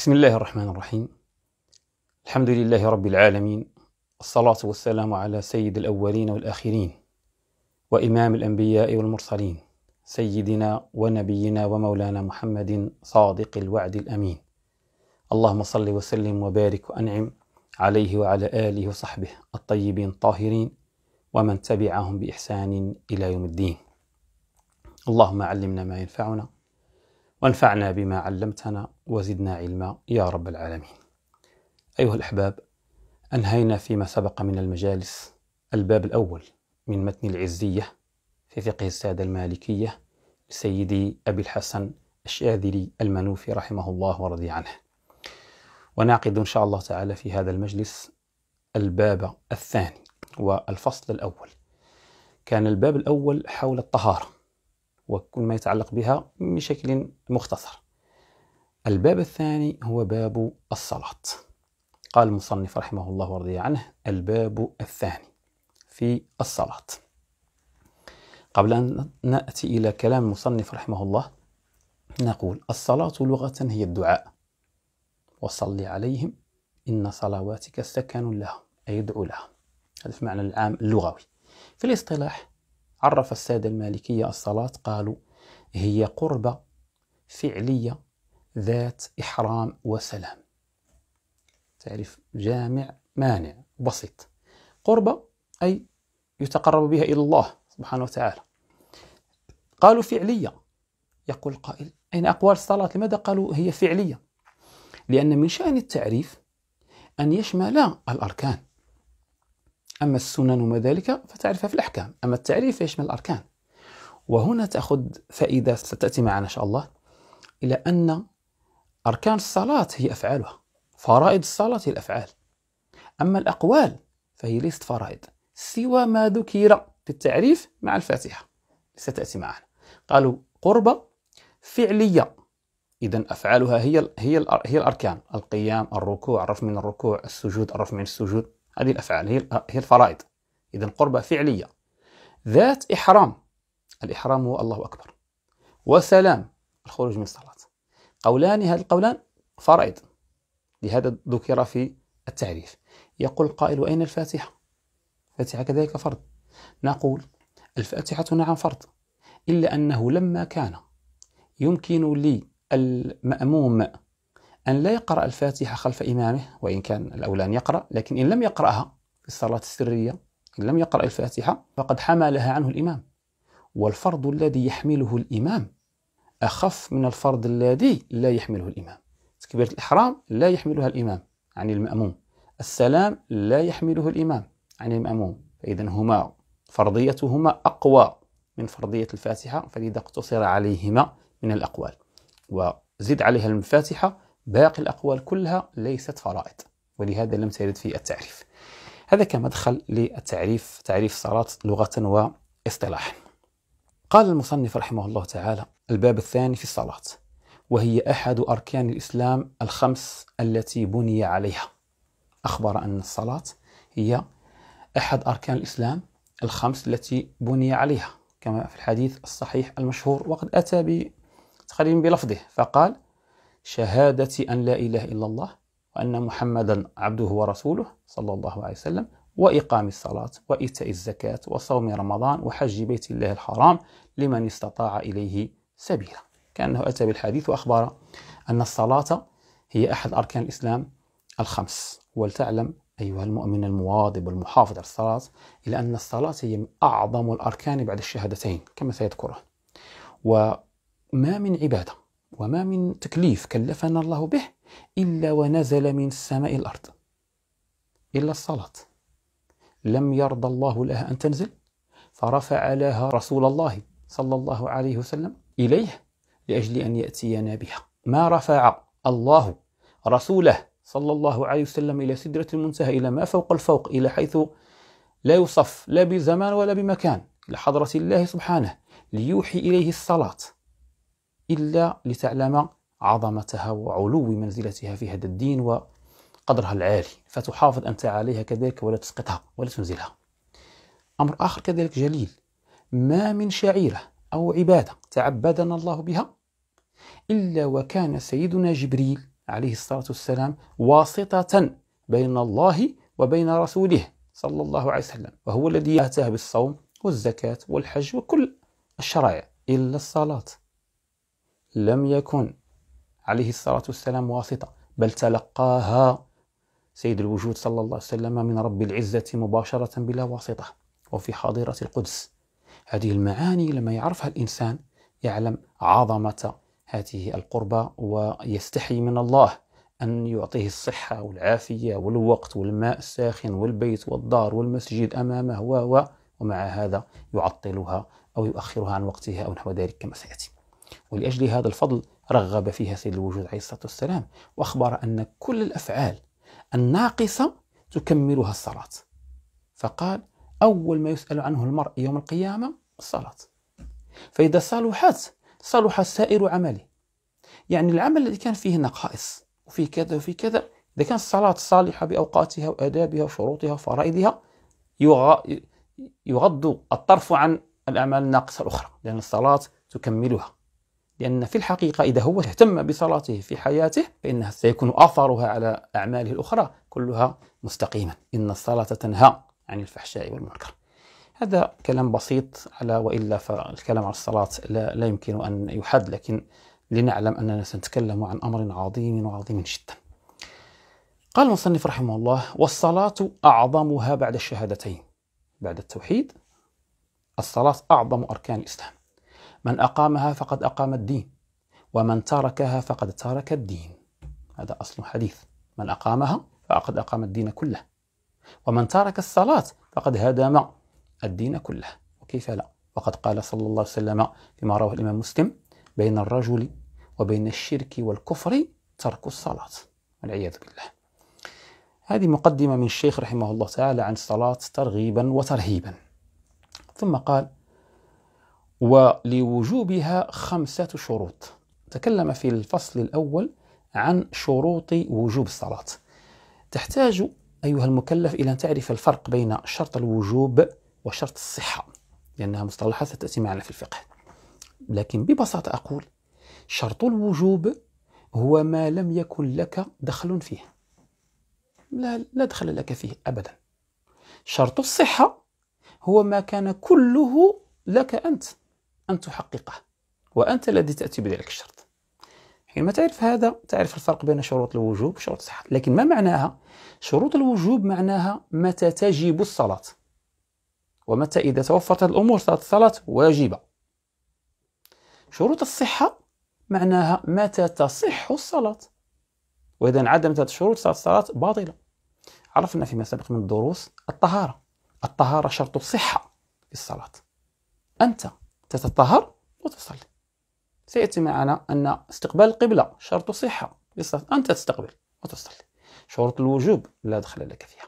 بسم الله الرحمن الرحيم الحمد لله رب العالمين الصلاة والسلام على سيد الأولين والآخرين وإمام الأنبياء والمرسلين سيدنا ونبينا ومولانا محمد صادق الوعد الأمين اللهم صل وسلم وبارك وأنعم عليه وعلى آله وصحبه الطيبين الطاهرين ومن تبعهم بإحسان إلى يوم الدين اللهم علمنا ما ينفعنا وانفعنا بما علمتنا وزدنا علما يا رب العالمين. أيها الأحباب، أنهينا فيما سبق من المجالس الباب الأول من متن العزية في فقه السادة المالكية لسيدي أبي الحسن الشاذلي المنوفي رحمه الله ورضي عنه. ونعقد إن شاء الله تعالى في هذا المجلس الباب الثاني والفصل الأول. كان الباب الأول حول الطهارة. وكل ما يتعلق بها بشكل مختصر الباب الثاني هو باب الصلاة قال المصنف رحمه الله ورضي عنه الباب الثاني في الصلاة قبل أن نأتي إلى كلام المصنف رحمه الله نقول الصلاة لغة هي الدعاء وصل عليهم إن صلواتك سكن لهم أي ادعو لهم هذا في المعنى العام اللغوي في الاصطلاح عرف السادة المالكية الصلاة قالوا هي قربة فعلية ذات إحرام وسلام تعرف جامع مانع بسيط قربة أي يتقرب بها إلى الله سبحانه وتعالى قالوا فعلية يقول قائل أين أقوال الصلاة لماذا قالوا هي فعلية لأن من شأن التعريف أن يشمل الأركان أما السنن وما ذلك فتعرفها في الأحكام أما التعريف يشمل الأركان وهنا تأخذ فائدة ستأتي معنا إن شاء الله إلى أن أركان الصلاة هي أفعالها فرائض الصلاة هي الأفعال أما الأقوال فهي ليست فرائض سوى ما ذكر في التعريف مع الفاتحة ستأتي معنا قالوا قربة فعلية إذا أفعالها هي هي هي الأركان القيام الركوع الرفع من الركوع السجود الرفع من السجود هذه الأفعال هي هي الفرائض إذا قربة فعلية ذات إحرام الإحرام هو الله أكبر وسلام الخروج من الصلاة قولان هذا القولان فرائض لهذا ذكر في التعريف يقول القائل وأين الفاتحة؟ الفاتحة كذلك فرض نقول الفاتحة نعم فرض إلا أنه لما كان يمكن للمأموم أن لا يقرأ الفاتحة خلف إمامه وإن كان الأولى أن يقرأ لكن إن لم يقرأها في الصلاة السرية إن لم يقرأ الفاتحة فقد حملها عنه الإمام والفرض الذي يحمله الإمام أخف من الفرض الذي لا يحمله الإمام تكبيرة الإحرام لا يحملها الإمام عن المأموم السلام لا يحمله الإمام عن المأموم فإذا هما فرضيتهما أقوى من فرضية الفاتحة فلذا اقتصر عليهما من الأقوال وزد عليها الفاتحة باقي الأقوال كلها ليست فرائض ولهذا لم ترد في التعريف هذا كمدخل للتعريف تعريف الصلاة لغة واصطلاحا قال المصنف رحمه الله تعالى الباب الثاني في الصلاة وهي أحد أركان الإسلام الخمس التي بني عليها أخبر أن الصلاة هي أحد أركان الإسلام الخمس التي بني عليها كما في الحديث الصحيح المشهور وقد أتى تقريبا بلفظه فقال شهادة أن لا إله إلا الله وأن محمدا عبده ورسوله صلى الله عليه وسلم وإقام الصلاة وإيتاء الزكاة وصوم رمضان وحج بيت الله الحرام لمن استطاع إليه سبيلا كأنه أتى بالحديث وأخبر أن الصلاة هي أحد أركان الإسلام الخمس ولتعلم أيها المؤمن المواظب والمحافظ على الصلاة إلى أن الصلاة هي من أعظم الأركان بعد الشهادتين كما سيذكره وما من عبادة وما من تكليف كلفنا الله به إلا ونزل من السماء الأرض إلا الصلاة لم يرضى الله لها أن تنزل فرفع لها رسول الله صلى الله عليه وسلم إليه لأجل أن يأتينا بها ما رفع الله رسوله صلى الله عليه وسلم إلى سدرة المنتهى إلى ما فوق الفوق إلى حيث لا يوصف لا بزمان ولا بمكان لحضرة الله سبحانه ليوحي إليه الصلاة إلا لتعلم عظمتها وعلو منزلتها في هذا الدين وقدرها العالي فتحافظ أنت عليها كذلك ولا تسقطها ولا تنزلها أمر آخر كذلك جليل ما من شعيرة أو عبادة تعبدنا الله بها إلا وكان سيدنا جبريل عليه الصلاة والسلام واسطة بين الله وبين رسوله صلى الله عليه وسلم وهو الذي أتاه بالصوم والزكاة والحج وكل الشرائع إلا الصلاة لم يكن عليه الصلاة والسلام واسطة بل تلقاها سيد الوجود صلى الله عليه وسلم من رب العزة مباشرة بلا واسطة وفي حاضرة القدس هذه المعاني لما يعرفها الإنسان يعلم عظمة هذه القربة ويستحي من الله أن يعطيه الصحة والعافية والوقت والماء الساخن والبيت والدار والمسجد أمامه و ومع هذا يعطلها أو يؤخرها عن وقتها أو نحو ذلك كما سيأتي ولأجل هذا الفضل رغب فيها سيد الوجود عليه الصلاة والسلام وأخبر أن كل الأفعال الناقصة تكملها الصلاة فقال أول ما يسأل عنه المرء يوم القيامة الصلاة فإذا صلحت صلح سائر عمله يعني العمل الذي كان فيه نقائص وفيه كذا وفيه كذا إذا كانت الصلاة صالحة بأوقاتها وآدابها وشروطها وفرائضها يغض الطرف عن الأعمال الناقصة الأخرى لأن الصلاة تكملها لأن في الحقيقة إذا هو اهتم بصلاته في حياته فإنها سيكون أثرها على أعماله الأخرى كلها مستقيما إن الصلاة تنهى عن الفحشاء والمنكر هذا كلام بسيط على وإلا فالكلام عن الصلاة لا, لا يمكن أن يحد لكن لنعلم أننا سنتكلم عن أمر عظيم وعظيم جدا قال المصنف رحمه الله والصلاة أعظمها بعد الشهادتين بعد التوحيد الصلاة أعظم أركان الإسلام من أقامها فقد أقام الدين ومن تركها فقد ترك الدين هذا أصل حديث من أقامها فقد أقام الدين كله ومن ترك الصلاة فقد هدم الدين كله وكيف لا وقد قال صلى الله عليه وسلم فيما رواه الإمام مسلم بين الرجل وبين الشرك والكفر ترك الصلاة والعياذ بالله هذه مقدمة من الشيخ رحمه الله تعالى عن الصلاة ترغيبا وترهيبا ثم قال ولوجوبها خمسة شروط تكلم في الفصل الأول عن شروط وجوب الصلاة تحتاج أيها المكلف إلى أن تعرف الفرق بين شرط الوجوب وشرط الصحة لأنها مصطلحات ستأتي معنا في الفقه لكن ببساطة أقول شرط الوجوب هو ما لم يكن لك دخل فيه لا, لا دخل لك فيه أبدا شرط الصحة هو ما كان كله لك أنت أن تحققه وأنت الذي تأتي بذلك الشرط حينما تعرف هذا تعرف الفرق بين شروط الوجوب وشروط الصحة لكن ما معناها؟ شروط الوجوب معناها متى تجب الصلاة ومتى إذا توفرت الأمور صارت الصلاة واجبة شروط الصحة معناها متى تصح الصلاة وإذا انعدمت هذه الشروط صارت الصلاة باطلة عرفنا فيما سبق من الدروس الطهارة الطهارة شرط الصحة في الصلاة أنت تتطهر وتصلي سيأتي معنا أن استقبال القبلة شرط صحة للصلاة أنت تستقبل وتصلي شروط الوجوب لا دخل لك فيها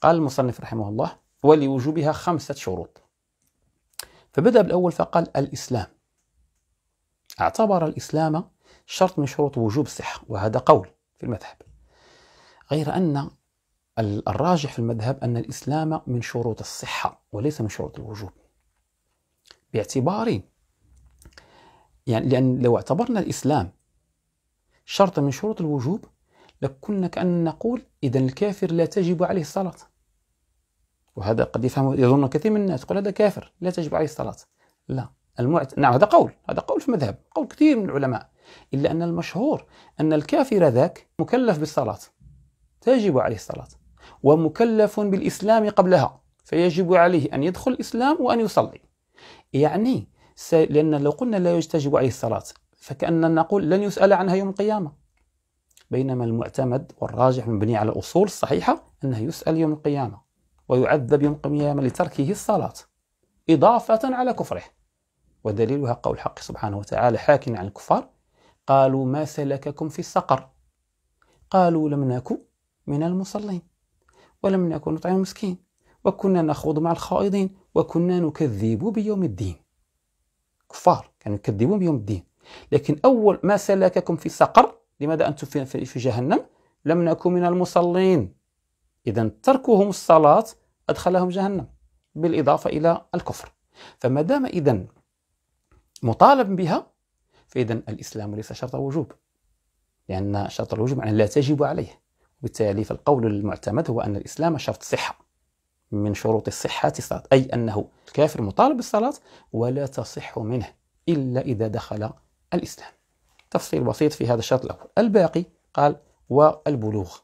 قال المصنف رحمه الله ولوجوبها خمسة شروط فبدأ بالأول فقال الإسلام اعتبر الإسلام شرط من شروط وجوب الصحة وهذا قول في المذهب غير أن الراجح في المذهب أن الإسلام من شروط الصحة وليس من شروط الوجوب باعتبار يعني لأن لو اعتبرنا الإسلام شرط من شروط الوجوب لكنا كأن نقول إذا الكافر لا تجب عليه الصلاة وهذا قد يفهم يظن كثير من الناس يقول هذا كافر لا تجب عليه الصلاة لا المعت... نعم هذا قول هذا قول في مذهب قول كثير من العلماء إلا أن المشهور أن الكافر ذاك مكلف بالصلاة تجب عليه الصلاة ومكلف بالإسلام قبلها فيجب عليه أن يدخل الإسلام وأن يصلي يعني لأن لو قلنا لا يجتجب عليه الصلاة فكأننا نقول لن يسأل عنها يوم القيامة بينما المعتمد والراجح مبني على الأصول الصحيحة أنه يسأل يوم القيامة ويعذب يوم القيامة لتركه الصلاة إضافة على كفره ودليلها قول الحق سبحانه وتعالى حاكم عن الكفار قالوا ما سلككم في السقر قالوا لم نكن من المصلين ولم نكن نطعم المسكين وكنا نخوض مع الخائضين وكنا نكذب بيوم الدين كفار كانوا يكذبون بيوم الدين لكن أول ما سلككم في سقر لماذا أنتم في, جهنم لم نكن من المصلين إذا تركهم الصلاة أدخلهم جهنم بالإضافة إلى الكفر فما دام إذا مطالب بها فإذا الإسلام ليس شرط وجوب لأن شرط الوجوب يعني لا تجب عليه وبالتالي فالقول المعتمد هو أن الإسلام شرط صحة من شروط الصحة الصلاة أي أنه الكافر مطالب بالصلاة ولا تصح منه إلا إذا دخل الإسلام تفصيل بسيط في هذا الشرط الأول الباقي قال والبلوغ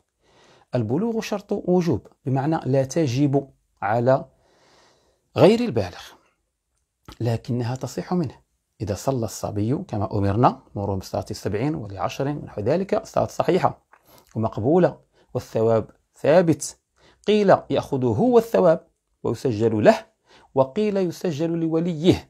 البلوغ شرط وجوب بمعنى لا تجب على غير البالغ لكنها تصح منه إذا صلى الصبي كما أمرنا مرور بصلاة السبعين ولعشر ونحو ذلك صلاة صحيحة ومقبولة والثواب ثابت قيل يأخذ هو الثواب ويسجل له وقيل يسجل لوليه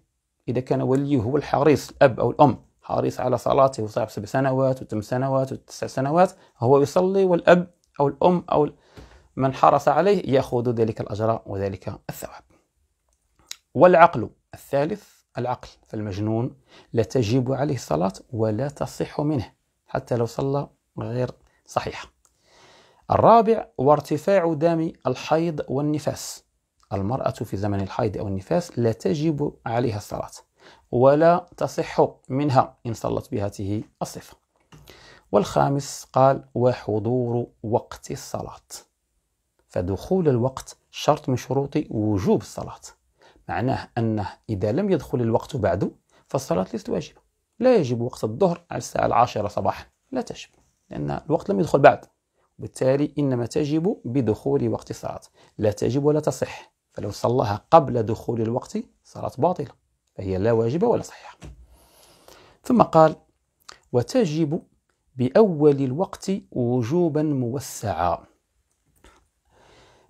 إذا كان وليه هو الحريص الأب أو الأم حريص على صلاته وصاحب سبع سنوات وثمان سنوات وتسع سنوات هو يصلي والأب أو الأم أو من حرص عليه يأخذ ذلك الأجر وذلك الثواب والعقل الثالث العقل فالمجنون لا تجب عليه الصلاة ولا تصح منه حتى لو صلى غير صحيحه الرابع هو ارتفاع دم الحيض والنفاس المرأة في زمن الحيض أو النفاس لا تجب عليها الصلاة ولا تصح منها إن صلت بهذه الصفة والخامس قال وحضور وقت الصلاة فدخول الوقت شرط من شروط وجوب الصلاة معناه أنه إذا لم يدخل الوقت بعد فالصلاة ليست واجبة لا يجب وقت الظهر على الساعة العاشرة صباحا لا تجب لأن الوقت لم يدخل بعد بالتالي إنما تجب بدخول وقت الصلاة لا تجب ولا تصح فلو صلاها قبل دخول الوقت صلاة باطلة فهي لا واجبة ولا صحيحة ثم قال وتجب بأول الوقت وجوبا موسعا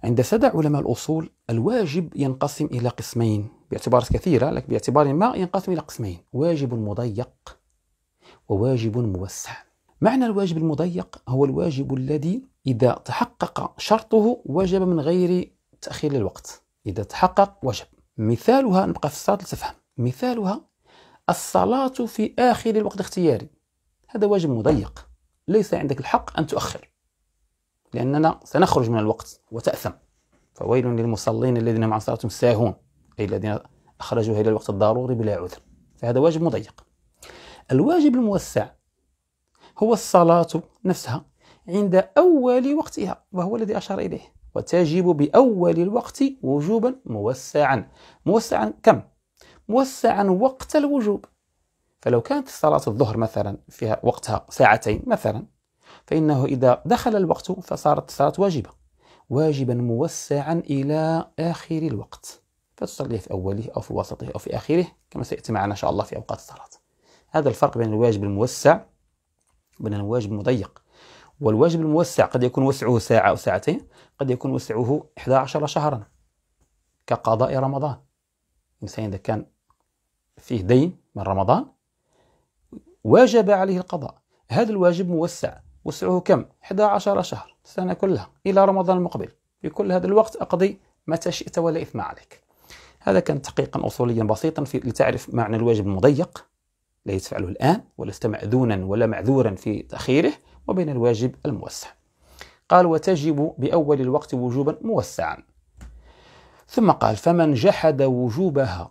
عند سدع علماء الأصول الواجب ينقسم إلى قسمين باعتبارات كثيرة لكن باعتبار ما ينقسم إلى قسمين واجب مضيق وواجب موسع معنى الواجب المضيق هو الواجب الذي إذا تحقق شرطه وجب من غير تأخير للوقت إذا تحقق وجب مثالها نبقى في الصلاة لتفهم مثالها الصلاة في آخر الوقت الاختياري هذا واجب مضيق ليس عندك الحق أن تؤخر لأننا سنخرج من الوقت وتأثم فويل للمصلين الذين مع صلاتهم ساهون أي الذين أخرجوها إلى الوقت الضروري بلا عذر فهذا واجب مضيق الواجب الموسع هو الصلاة نفسها عند أول وقتها وهو الذي أشار إليه وتجب بأول الوقت وجوبا موسعا موسعا كم؟ موسعا وقت الوجوب فلو كانت صلاة الظهر مثلا فيها وقتها ساعتين مثلا فإنه إذا دخل الوقت فصارت الصلاة واجبة واجبا موسعا إلى آخر الوقت فتصليه في أوله أو في وسطه أو في آخره كما سيأتي معنا إن شاء الله في أوقات الصلاة هذا الفرق بين الواجب الموسع بين الواجب المضيق والواجب الموسع قد يكون وسعه ساعة أو ساعتين قد يكون وسعه 11 شهرا كقضاء رمضان الإنسان إذا كان فيه دين من رمضان واجب عليه القضاء هذا الواجب موسع وسعه كم؟ 11 شهر السنة كلها إلى رمضان المقبل في كل هذا الوقت أقضي متى شئت ولا إثم عليك هذا كان تحقيقا أصوليا بسيطا في لتعرف معنى الواجب المضيق لا يتفعله الآن ولست مأذونا ولا معذورا في تأخيره وبين الواجب الموسع قال وتجب بأول الوقت وجوبا موسعا ثم قال فمن جحد وجوبها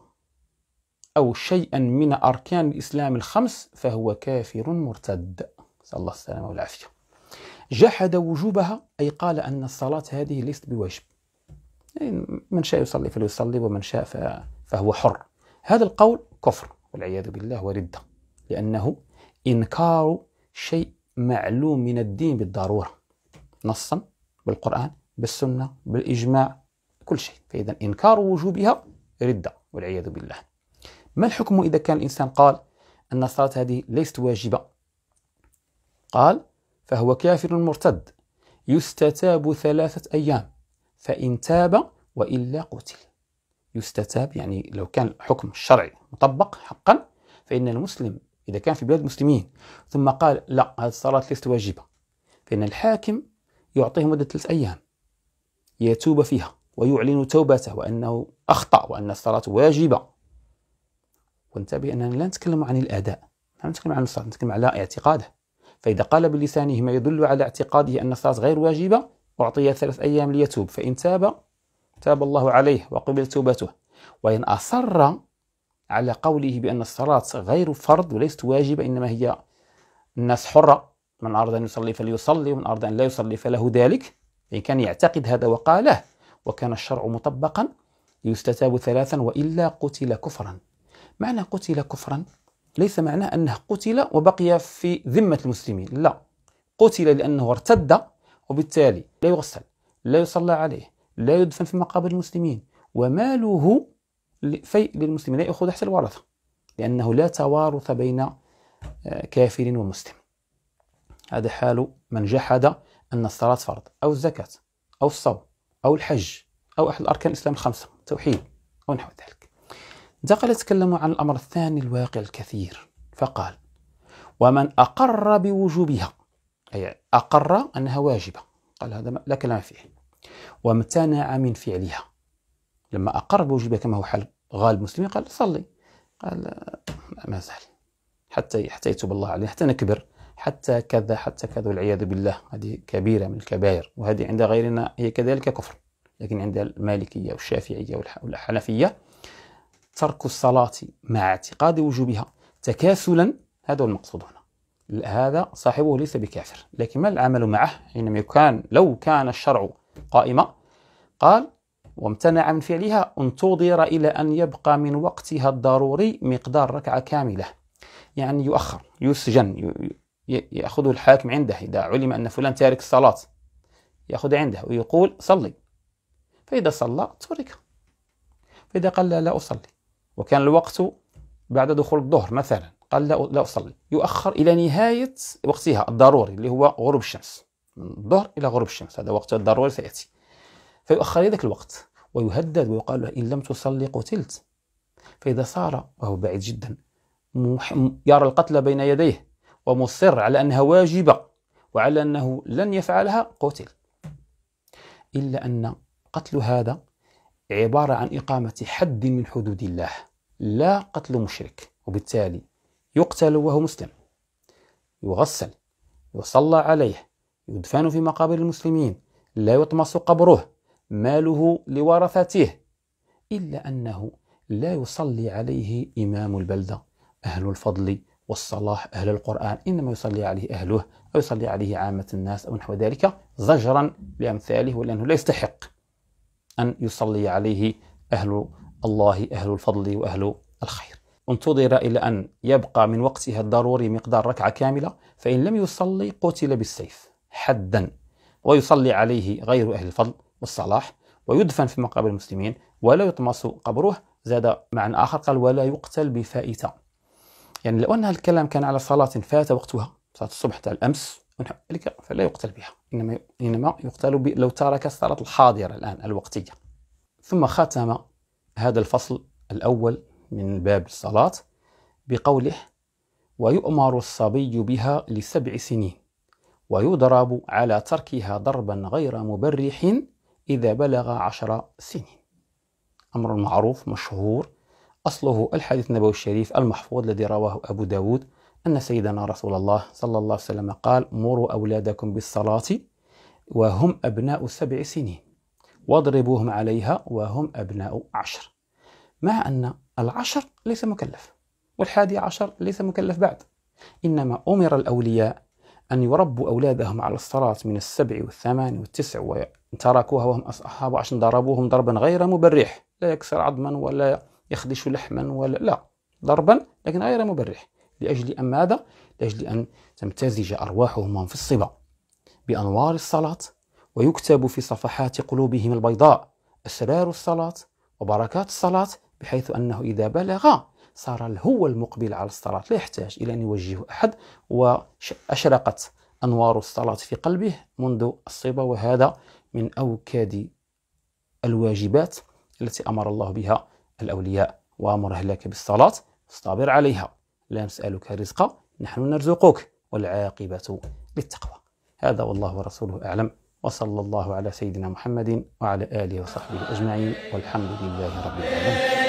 أو شيئا من أركان الإسلام الخمس فهو كافر مرتد نسأل الله السلامة والعافية جحد وجوبها أي قال أن الصلاة هذه ليست بواجب يعني من شاء يصلي فليصلي ومن شاء فهو حر هذا القول كفر والعياذ بالله ورده لأنه إنكار شيء معلوم من الدين بالضرورة نصا بالقرآن بالسنة بالإجماع كل شيء فإذا إنكار وجوبها ردة والعياذ بالله ما الحكم إذا كان الإنسان قال أن الصلاة هذه ليست واجبة قال فهو كافر مرتد يستتاب ثلاثة أيام فإن تاب وإلا قتل يستتاب يعني لو كان الحكم الشرعي مطبق حقا فإن المسلم إذا كان في بلاد المسلمين ثم قال لا هذه الصلاة ليست واجبة فإن الحاكم يعطيه مدة ثلاث أيام يتوب فيها ويعلن توبته وأنه أخطأ وأن الصلاة واجبة وانتبه أننا لا نتكلم عن الأداء لا نتكلم عن الصلاة نتكلم على اعتقاده فإذا قال بلسانه ما يدل على اعتقاده أن الصلاة غير واجبة أعطي ثلاث أيام ليتوب فإن تاب تاب الله عليه وقبل توبته وإن أصر على قوله بأن الصلاة غير فرض وليست واجبة إنما هي الناس حرة من أراد أن يصلي فليصلي ومن أراد أن لا يصلي فله ذلك إن كان يعتقد هذا وقاله وكان الشرع مطبقا يستتاب ثلاثا وإلا قتل كفرا معنى قتل كفرا ليس معناه أنه قتل وبقي في ذمة المسلمين لا قتل لأنه ارتد وبالتالي لا يغسل لا يصلى عليه لا يدفن في مقابر المسلمين وماله فيء للمسلمين لا يأخذ حتى الورثة لأنه لا توارث بين آه، كافر ومسلم هذا حال من جحد أن الصلاة فرض أو الزكاة أو الصوم أو الحج أو أحد الأركان الإسلام الخمسة توحيد أو نحو ذلك انتقل يتكلم عن الأمر الثاني الواقع الكثير فقال ومن أقر بوجوبها أي أقر أنها واجبة قال هذا لا كلام فيه وامتنع من فعلها لما أقر بوجوبها كما هو حال غالب المسلمين قال صلي قال آه، ما زال حتى حتى يتوب الله عليه حتى نكبر حتى كذا حتى كذا والعياذ بالله هذه كبيرة من الكبائر وهذه عند غيرنا هي كذلك كفر لكن عند المالكية والشافعية والحنفية ترك الصلاة مع اعتقاد وجوبها تكاسلا هذا هو المقصود هنا هذا صاحبه ليس بكافر لكن ما العمل معه حينما كان لو كان الشرع قائمة قال وامتنع من فعلها انتظر إلى أن يبقى من وقتها الضروري مقدار ركعة كاملة يعني يؤخر يسجن يأخذه الحاكم عنده إذا علم أن فلان تارك الصلاة يأخذ عنده ويقول صلي فإذا صلى ترك فإذا قال لا, لا أصلي وكان الوقت بعد دخول الظهر مثلا قال لا, لا أصلي يؤخر إلى نهاية وقتها الضروري اللي هو غروب الشمس من الظهر إلى غروب الشمس هذا وقت الضروري سيأتي فيؤخر ذاك الوقت ويهدد ويقال له إن لم تصلي قتلت فإذا صار وهو بعيد جدا يرى القتل بين يديه ومصر على أنها واجبة وعلى أنه لن يفعلها قتل إلا أن قتل هذا عبارة عن إقامة حد من حدود الله لا قتل مشرك وبالتالي يقتل وهو مسلم يغسل يصلى عليه يدفن في مقابر المسلمين لا يطمس قبره ماله لورثته إلا أنه لا يصلي عليه إمام البلدة أهل الفضل والصلاح أهل القرآن إنما يصلي عليه أهله أو يصلي عليه عامة الناس أو نحو ذلك زجرا لأمثاله ولأنه لا يستحق أن يصلي عليه أهل الله أهل الفضل وأهل الخير انتظر إلى أن يبقى من وقتها الضروري مقدار ركعة كاملة فإن لم يصلي قتل بالسيف حدا ويصلي عليه غير أهل الفضل والصلاح ويدفن في مقابر المسلمين ولا يطمس قبره زاد معنى آخر قال ولا يقتل بفائتة يعني لو أن الكلام كان على صلاة فات وقتها صلاة الصبح تاع الأمس ونحو ذلك فلا يقتل بها إنما إنما يقتل لو ترك الصلاة الحاضرة الآن الوقتية ثم ختم هذا الفصل الأول من باب الصلاة بقوله ويؤمر الصبي بها لسبع سنين ويضرب على تركها ضربا غير مبرح إذا بلغ عشر سنين أمر معروف مشهور أصله الحديث النبوي الشريف المحفوظ الذي رواه أبو داود أن سيدنا رسول الله صلى الله عليه وسلم قال مروا أولادكم بالصلاة وهم أبناء سبع سنين واضربوهم عليها وهم أبناء عشر مع أن العشر ليس مكلف والحادي عشر ليس مكلف بعد إنما أمر الأولياء أن يربوا أولادهم على الصلاة من السبع والثمان والتسع وتركوها وهم أصحاب عشان ضربوهم ضربا غير مبرح لا يكسر عظما ولا يخدش لحما ولا لا ضربا لكن غير مبرح لأجل أن ماذا؟ لأجل أن تمتزج أرواحهم في الصبا بأنوار الصلاة ويكتب في صفحات قلوبهم البيضاء أسرار الصلاة وبركات الصلاة بحيث أنه إذا بلغ صار هو المقبل على الصلاة لا يحتاج إلى أن يوجه أحد وأشرقت أنوار الصلاة في قلبه منذ الصبا وهذا من أوكاد الواجبات التي أمر الله بها الأولياء وأمر أهلك بالصلاة فاصطبر عليها لا نسألك رزقا نحن نرزقك والعاقبة للتقوى هذا والله ورسوله أعلم وصلى الله على سيدنا محمد وعلى آله وصحبه أجمعين والحمد لله رب العالمين